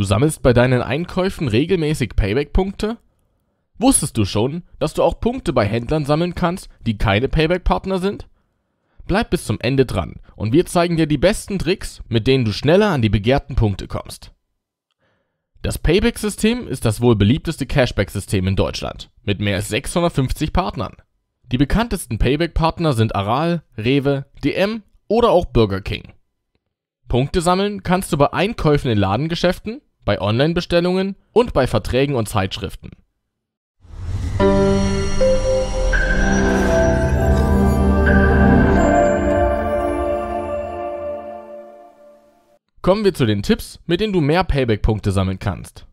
Du sammelst bei deinen Einkäufen regelmäßig Payback-Punkte? Wusstest du schon, dass du auch Punkte bei Händlern sammeln kannst, die keine Payback-Partner sind? Bleib bis zum Ende dran und wir zeigen dir die besten Tricks, mit denen du schneller an die begehrten Punkte kommst. Das Payback-System ist das wohl beliebteste Cashback-System in Deutschland, mit mehr als 650 Partnern. Die bekanntesten Payback-Partner sind Aral, Rewe, DM oder auch Burger King. Punkte sammeln kannst du bei Einkäufen in Ladengeschäften, bei Online-Bestellungen und bei Verträgen und Zeitschriften. Kommen wir zu den Tipps, mit denen du mehr Payback-Punkte sammeln kannst.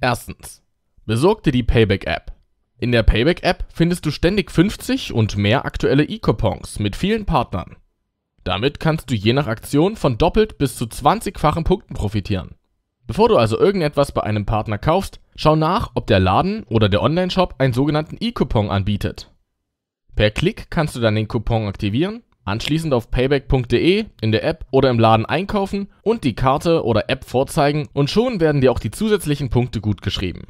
Erstens. Besorg dir die Payback-App. In der Payback-App findest du ständig 50 und mehr aktuelle E-Coupons mit vielen Partnern. Damit kannst du je nach Aktion von doppelt bis zu 20-fachen Punkten profitieren. Bevor du also irgendetwas bei einem Partner kaufst, schau nach, ob der Laden oder der Onlineshop einen sogenannten E-Coupon anbietet. Per Klick kannst du dann den Coupon aktivieren, anschließend auf payback.de in der App oder im Laden einkaufen und die Karte oder App vorzeigen und schon werden dir auch die zusätzlichen Punkte gut geschrieben.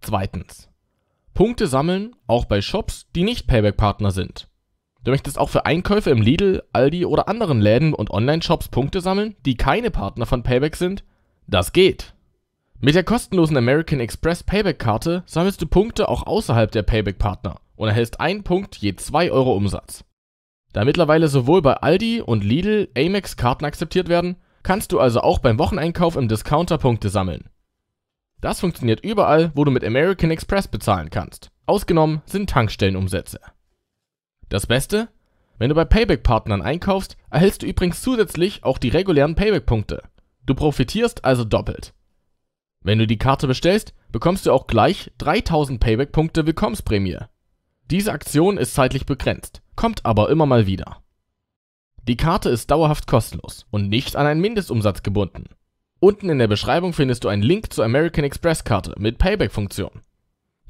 Zweitens. Punkte sammeln, auch bei Shops, die nicht Payback-Partner sind. Du möchtest auch für Einkäufe im Lidl, Aldi oder anderen Läden und Online-Shops Punkte sammeln, die keine Partner von Payback sind das geht. Mit der kostenlosen American Express Payback-Karte sammelst du Punkte auch außerhalb der Payback-Partner und erhältst einen Punkt je 2 Euro Umsatz. Da mittlerweile sowohl bei Aldi und Lidl Amex-Karten akzeptiert werden, kannst du also auch beim Wocheneinkauf im Discounter Punkte sammeln. Das funktioniert überall, wo du mit American Express bezahlen kannst. Ausgenommen sind Tankstellenumsätze. Das Beste? Wenn du bei Payback-Partnern einkaufst, erhältst du übrigens zusätzlich auch die regulären Payback-Punkte. Du profitierst also doppelt. Wenn du die Karte bestellst, bekommst du auch gleich 3000 Payback-Punkte Willkommensprämie. Diese Aktion ist zeitlich begrenzt, kommt aber immer mal wieder. Die Karte ist dauerhaft kostenlos und nicht an einen Mindestumsatz gebunden. Unten in der Beschreibung findest du einen Link zur American Express Karte mit Payback-Funktion.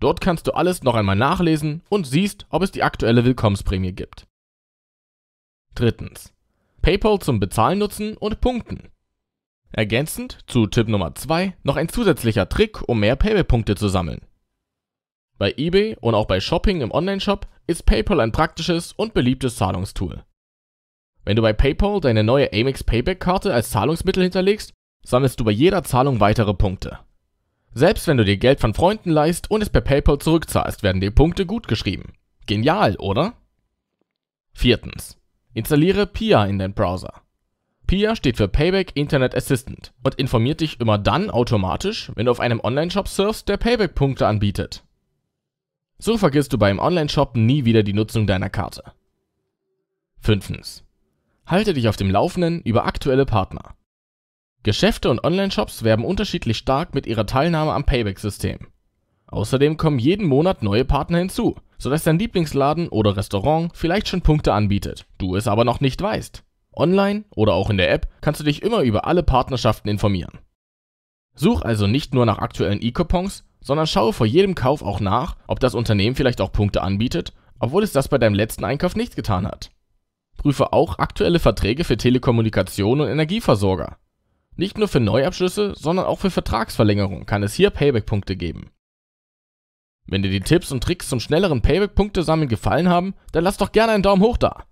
Dort kannst du alles noch einmal nachlesen und siehst, ob es die aktuelle Willkommensprämie gibt. Drittens. PayPal zum Bezahlen nutzen und Punkten. Ergänzend zu Tipp Nummer 2 noch ein zusätzlicher Trick, um mehr PayPal-Punkte zu sammeln. Bei eBay und auch bei Shopping im Onlineshop ist PayPal ein praktisches und beliebtes Zahlungstool. Wenn du bei PayPal deine neue Amex Payback-Karte als Zahlungsmittel hinterlegst, sammelst du bei jeder Zahlung weitere Punkte. Selbst wenn du dir Geld von Freunden leist und es per PayPal zurückzahlst, werden dir Punkte gutgeschrieben. Genial, oder? Viertens. Installiere Pia in deinen Browser. PIA steht für Payback Internet Assistant und informiert dich immer dann automatisch, wenn du auf einem Online-Shop surfst, der Payback-Punkte anbietet. So vergisst du beim Online-Shop nie wieder die Nutzung deiner Karte. 5. Halte dich auf dem Laufenden über aktuelle Partner. Geschäfte und Online-Shops werben unterschiedlich stark mit ihrer Teilnahme am Payback-System. Außerdem kommen jeden Monat neue Partner hinzu, sodass dein Lieblingsladen oder Restaurant vielleicht schon Punkte anbietet, du es aber noch nicht weißt. Online oder auch in der App kannst du dich immer über alle Partnerschaften informieren. Such also nicht nur nach aktuellen E-Coupons, sondern schaue vor jedem Kauf auch nach, ob das Unternehmen vielleicht auch Punkte anbietet, obwohl es das bei deinem letzten Einkauf nicht getan hat. Prüfe auch aktuelle Verträge für Telekommunikation und Energieversorger. Nicht nur für Neuabschlüsse, sondern auch für Vertragsverlängerung kann es hier Payback-Punkte geben. Wenn dir die Tipps und Tricks zum schnelleren Payback-Punkte sammeln gefallen haben, dann lass doch gerne einen Daumen hoch da.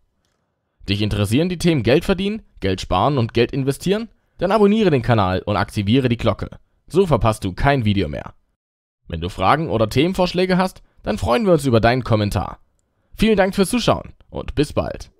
Dich interessieren die Themen Geld verdienen, Geld sparen und Geld investieren? Dann abonniere den Kanal und aktiviere die Glocke. So verpasst du kein Video mehr. Wenn du Fragen oder Themenvorschläge hast, dann freuen wir uns über deinen Kommentar. Vielen Dank fürs Zuschauen und bis bald.